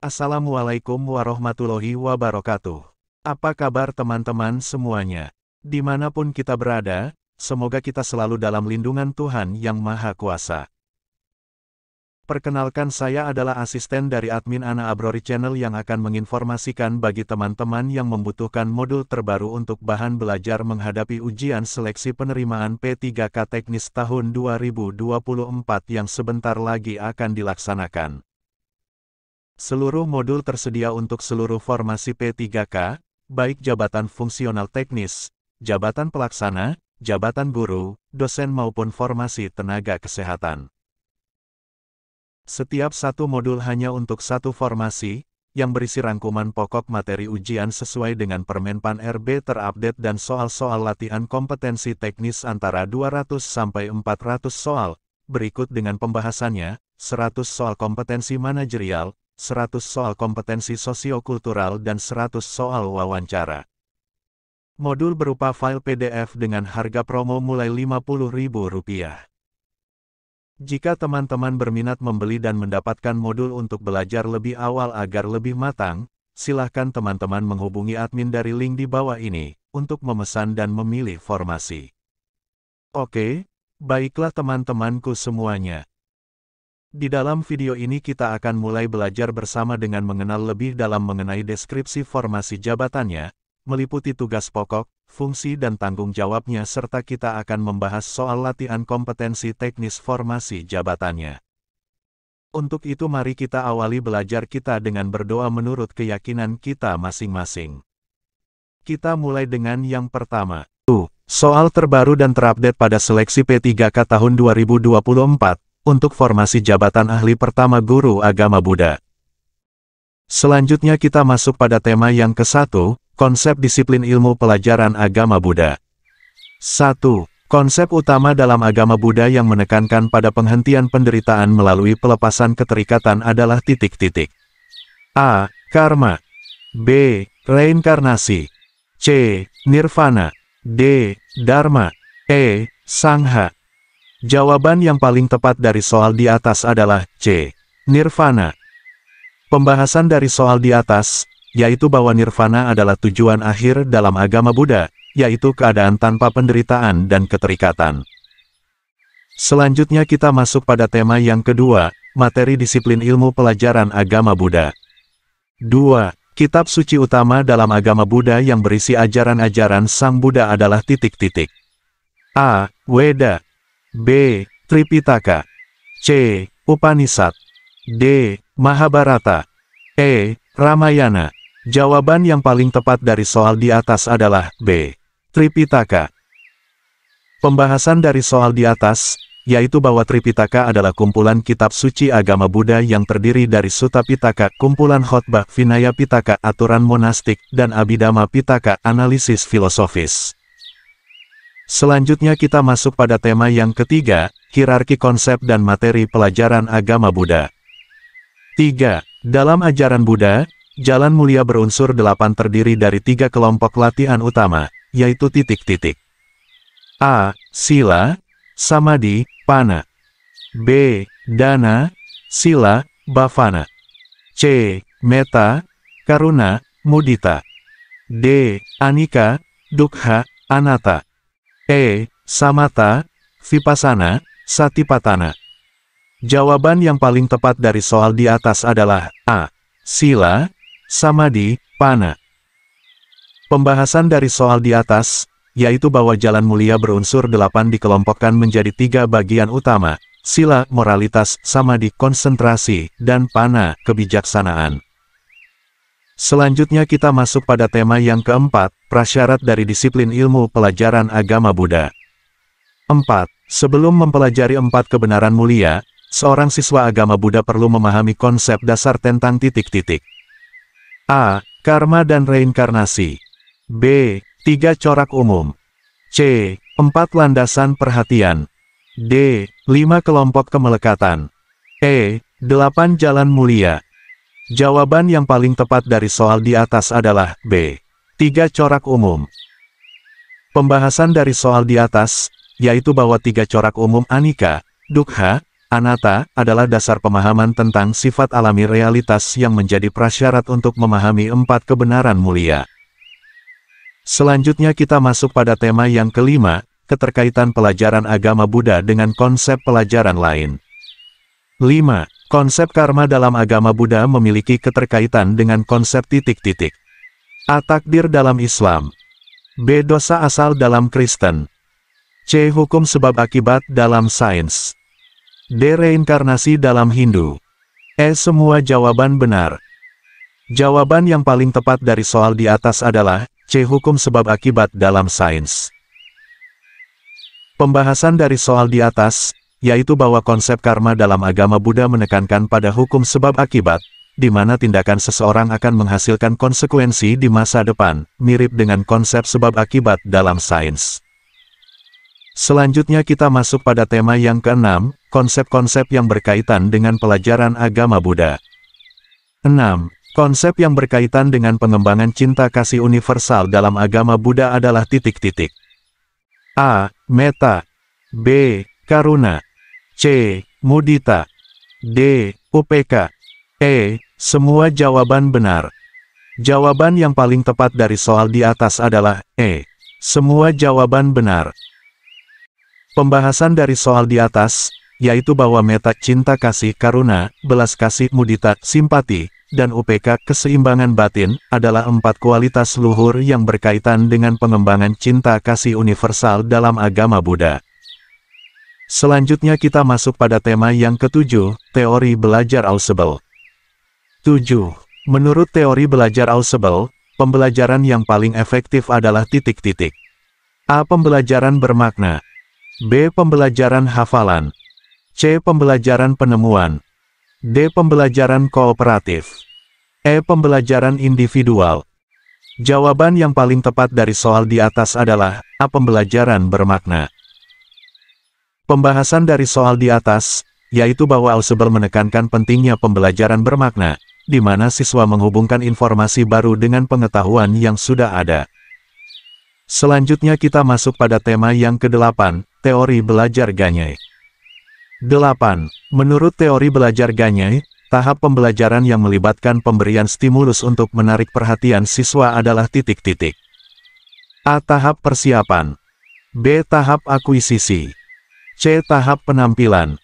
Assalamualaikum warahmatullahi wabarakatuh. Apa kabar teman-teman semuanya? Dimanapun kita berada, semoga kita selalu dalam lindungan Tuhan Yang Maha Kuasa. Perkenalkan saya adalah asisten dari admin Ana Abrori Channel yang akan menginformasikan bagi teman-teman yang membutuhkan modul terbaru untuk bahan belajar menghadapi ujian seleksi penerimaan P3K Teknis tahun 2024 yang sebentar lagi akan dilaksanakan. Seluruh modul tersedia untuk seluruh formasi P3K, baik jabatan fungsional teknis, jabatan pelaksana, jabatan guru, dosen maupun formasi tenaga kesehatan. Setiap satu modul hanya untuk satu formasi, yang berisi rangkuman pokok materi ujian sesuai dengan Permenpan RB terupdate dan soal-soal latihan kompetensi teknis antara 200 sampai 400 soal, berikut dengan pembahasannya, 100 soal kompetensi manajerial, 100 soal kompetensi sosiokultural dan 100 soal wawancara. Modul berupa file PDF dengan harga promo mulai Rp50.000. Jika teman-teman berminat membeli dan mendapatkan modul untuk belajar lebih awal agar lebih matang, silahkan teman-teman menghubungi admin dari link di bawah ini untuk memesan dan memilih formasi. Oke, baiklah teman-temanku semuanya. Di dalam video ini kita akan mulai belajar bersama dengan mengenal lebih dalam mengenai deskripsi formasi jabatannya, meliputi tugas pokok, fungsi dan tanggung jawabnya serta kita akan membahas soal latihan kompetensi teknis formasi jabatannya. Untuk itu mari kita awali belajar kita dengan berdoa menurut keyakinan kita masing-masing. Kita mulai dengan yang pertama. Uh, soal terbaru dan terupdate pada seleksi P3K tahun 2024, untuk formasi jabatan ahli pertama guru agama Buddha. Selanjutnya kita masuk pada tema yang ke-1, konsep disiplin ilmu pelajaran agama Buddha. 1. Konsep utama dalam agama Buddha yang menekankan pada penghentian penderitaan melalui pelepasan keterikatan adalah titik-titik. A. Karma B. Reinkarnasi C. Nirvana D. Dharma E. Sangha Jawaban yang paling tepat dari soal di atas adalah C. Nirvana. Pembahasan dari soal di atas, yaitu bahwa nirvana adalah tujuan akhir dalam agama Buddha, yaitu keadaan tanpa penderitaan dan keterikatan. Selanjutnya kita masuk pada tema yang kedua, materi disiplin ilmu pelajaran agama Buddha. 2. Kitab suci utama dalam agama Buddha yang berisi ajaran-ajaran Sang Buddha adalah titik-titik. A. Weda, B. Tripitaka C. Upanisat D. Mahabharata E. Ramayana Jawaban yang paling tepat dari soal di atas adalah B. Tripitaka Pembahasan dari soal di atas, yaitu bahwa Tripitaka adalah kumpulan kitab suci agama Buddha yang terdiri dari Sutta Pitaka, kumpulan khotbah, Vinaya Pitaka, aturan monastik, dan Abhidhamma Pitaka, analisis filosofis. Selanjutnya kita masuk pada tema yang ketiga, hierarki konsep dan materi pelajaran agama Buddha. 3. Dalam ajaran Buddha, jalan mulia berunsur delapan terdiri dari tiga kelompok latihan utama, yaitu titik-titik. A. Sila, Samadhi, Pana. B. Dana, Sila, Bhavana. C. Meta, Karuna, Mudita. D. Anika, Dukha, Anatta. E. Eh, Samata, Vipassana, Satipatana. Jawaban yang paling tepat dari soal di atas adalah A. Sila, Samadhi, Pana. Pembahasan dari soal di atas, yaitu bahwa jalan mulia berunsur delapan dikelompokkan menjadi tiga bagian utama, sila, moralitas, samadhi, konsentrasi, dan pana, kebijaksanaan. Selanjutnya kita masuk pada tema yang keempat, prasyarat dari disiplin ilmu pelajaran agama Buddha. 4. Sebelum mempelajari empat kebenaran mulia, seorang siswa agama Buddha perlu memahami konsep dasar tentang titik-titik. A. Karma dan reinkarnasi. B. Tiga corak umum. C. Empat landasan perhatian. D. Lima kelompok kemelekatan. E. Delapan jalan mulia. Jawaban yang paling tepat dari soal di atas adalah B. Tiga corak umum. Pembahasan dari soal di atas, yaitu bahwa tiga corak umum anika, dukha, anata, adalah dasar pemahaman tentang sifat alami realitas yang menjadi prasyarat untuk memahami empat kebenaran mulia. Selanjutnya kita masuk pada tema yang kelima, keterkaitan pelajaran agama Buddha dengan konsep pelajaran lain. 5. Konsep karma dalam agama Buddha memiliki keterkaitan dengan konsep titik-titik. atakdir dalam Islam. B. Dosa asal dalam Kristen. C. Hukum sebab akibat dalam sains. D. Reinkarnasi dalam Hindu. E. Semua jawaban benar. Jawaban yang paling tepat dari soal di atas adalah C. Hukum sebab akibat dalam sains. Pembahasan dari soal di atas yaitu bahwa konsep karma dalam agama Buddha menekankan pada hukum sebab akibat, di mana tindakan seseorang akan menghasilkan konsekuensi di masa depan, mirip dengan konsep sebab akibat dalam sains. Selanjutnya kita masuk pada tema yang keenam, konsep-konsep yang berkaitan dengan pelajaran agama Buddha. 6. Konsep yang berkaitan dengan pengembangan cinta kasih universal dalam agama Buddha adalah titik-titik. A. Meta B. Karuna C. Mudita D. UPK E. Semua jawaban benar. Jawaban yang paling tepat dari soal di atas adalah E. Semua jawaban benar. Pembahasan dari soal di atas, yaitu bahwa meta cinta kasih karuna, belas kasih mudita, simpati, dan UPK keseimbangan batin, adalah empat kualitas luhur yang berkaitan dengan pengembangan cinta kasih universal dalam agama Buddha. Selanjutnya kita masuk pada tema yang ketujuh, teori belajar Ausubel. 7. Menurut teori belajar Ausubel, pembelajaran yang paling efektif adalah titik-titik. A. Pembelajaran bermakna. B. Pembelajaran hafalan. C. Pembelajaran penemuan. D. Pembelajaran kooperatif. E. Pembelajaran individual. Jawaban yang paling tepat dari soal di atas adalah A. Pembelajaran bermakna. Pembahasan dari soal di atas, yaitu bahwa Alseber menekankan pentingnya pembelajaran bermakna, di mana siswa menghubungkan informasi baru dengan pengetahuan yang sudah ada. Selanjutnya kita masuk pada tema yang ke-8, Teori Belajar Ganyai. 8. Menurut teori belajar Ganyai, Tahap pembelajaran yang melibatkan pemberian stimulus untuk menarik perhatian siswa adalah titik-titik. A. Tahap persiapan B. Tahap akuisisi C. Tahap penampilan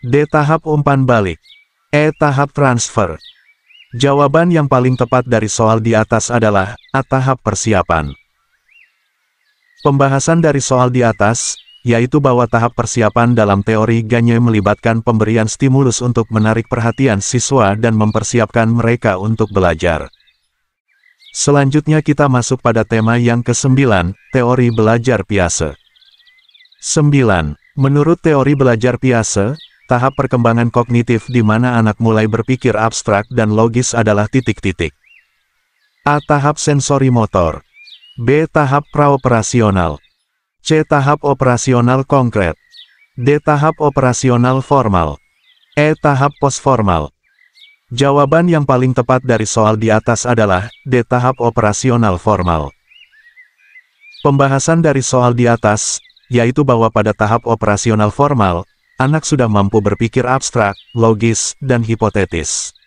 D. Tahap umpan balik E. Tahap transfer Jawaban yang paling tepat dari soal di atas adalah A. Tahap persiapan Pembahasan dari soal di atas, yaitu bahwa tahap persiapan dalam teori Gagne melibatkan pemberian stimulus untuk menarik perhatian siswa dan mempersiapkan mereka untuk belajar. Selanjutnya kita masuk pada tema yang ke-9, teori belajar Piase. 9. Menurut teori belajar Piase, tahap perkembangan kognitif di mana anak mulai berpikir abstrak dan logis adalah titik-titik. A. Tahap sensori motor. B. Tahap praoperasional. C. Tahap operasional konkret. D. Tahap operasional formal. E. Tahap postformal. Jawaban yang paling tepat dari soal di atas adalah D. Tahap operasional formal. Pembahasan dari soal di atas yaitu bahwa pada tahap operasional formal, anak sudah mampu berpikir abstrak, logis, dan hipotetis.